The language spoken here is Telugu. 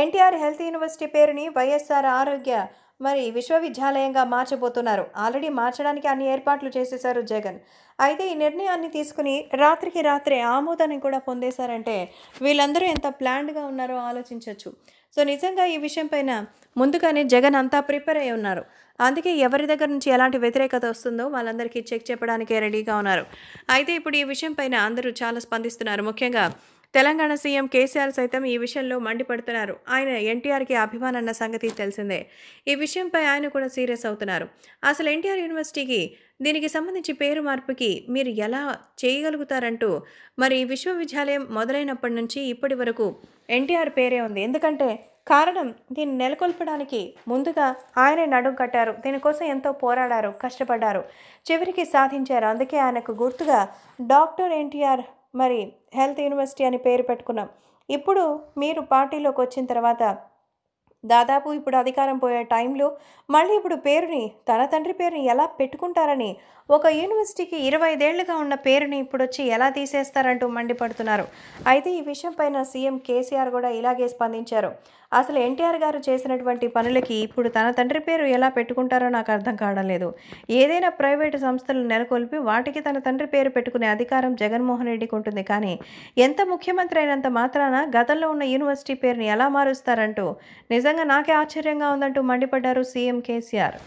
ఎన్టీఆర్ హెల్త్ యూనివర్సిటీ పేరుని వైఎస్ఆర్ ఆరోగ్య మరి విశ్వవిద్యాలయంగా మార్చబోతున్నారు ఆల్రెడీ మార్చడానికి అన్ని ఏర్పాట్లు చేసేశారు జగన్ అయితే ఈ నిర్ణయాన్ని తీసుకుని రాత్రికి రాత్రే ఆమోదాన్ని కూడా పొందేశారంటే వీళ్ళందరూ ఎంత ప్లాన్డ్గా ఉన్నారో ఆలోచించవచ్చు సో నిజంగా ఈ విషయం పైన ముందుగానే జగన్ అంతా ప్రిపేర్ అయి ఉన్నారు అందుకే ఎవరి దగ్గర నుంచి ఎలాంటి వ్యతిరేకత వస్తుందో వాళ్ళందరికీ చెక్ చెప్పడానికే రెడీగా ఉన్నారు అయితే ఇప్పుడు ఈ విషయం పైన అందరూ చాలా స్పందిస్తున్నారు ముఖ్యంగా తెలంగాణ సీఎం కేసీఆర్ సైతం ఈ విషయంలో మండిపడుతున్నారు ఆయన ఎన్టీఆర్కి అన్న సంగతి తెలిసిందే ఈ విషయంపై ఆయన కూడా సీరియస్ అవుతున్నారు అసలు ఎన్టీఆర్ యూనివర్సిటీకి దీనికి సంబంధించి పేరు మార్పుకి మీరు ఎలా చేయగలుగుతారంటూ మరి విశ్వవిద్యాలయం మొదలైనప్పటి నుంచి ఇప్పటి వరకు ఎన్టీఆర్ పేరే ఉంది ఎందుకంటే కారణం దీన్ని నెలకొల్పడానికి ముందుగా ఆయనే నడుం కట్టారు దీనికోసం ఎంతో పోరాడారు కష్టపడ్డారు చివరికి సాధించారు అందుకే ఆయనకు గుర్తుగా డాక్టర్ ఎన్టీఆర్ మరి హెల్త్ యూనివర్సిటీ అని పేరు పెట్టుకున్నాం ఇప్పుడు మీరు పార్టీలోకి వచ్చిన తర్వాత దాదాపు ఇప్పుడు అధికారం పోయే టైంలో మళ్ళీ ఇప్పుడు పేరుని తన తండ్రి పేరుని ఎలా పెట్టుకుంటారని ఒక యూనివర్సిటీకి ఇరవై ఐదేళ్లుగా ఉన్న పేరుని ఇప్పుడు వచ్చి ఎలా తీసేస్తారంటూ మండిపడుతున్నారు అయితే ఈ విషయంపైన సీఎం కేసీఆర్ కూడా ఇలాగే స్పందించారు అసలు ఎన్టీఆర్ గారు చేసినటువంటి పనులకి ఇప్పుడు తన తండ్రి పేరు ఎలా పెట్టుకుంటారో నాకు అర్థం కావడం లేదు ఏదైనా ప్రైవేటు సంస్థలు నెలకొల్పి వాటికి తన తండ్రి పేరు పెట్టుకునే అధికారం జగన్మోహన్ రెడ్డికి ఉంటుంది కానీ ఎంత ముఖ్యమంత్రి అయినంత మాత్రాన గతంలో ఉన్న యూనివర్సిటీ పేరుని ఎలా మారుస్తారంటూ నిజ నిజంగా నాకే ఆశ్చర్యంగా ఉందంటూ మండిపడ్డారు సీఎం కేసీఆర్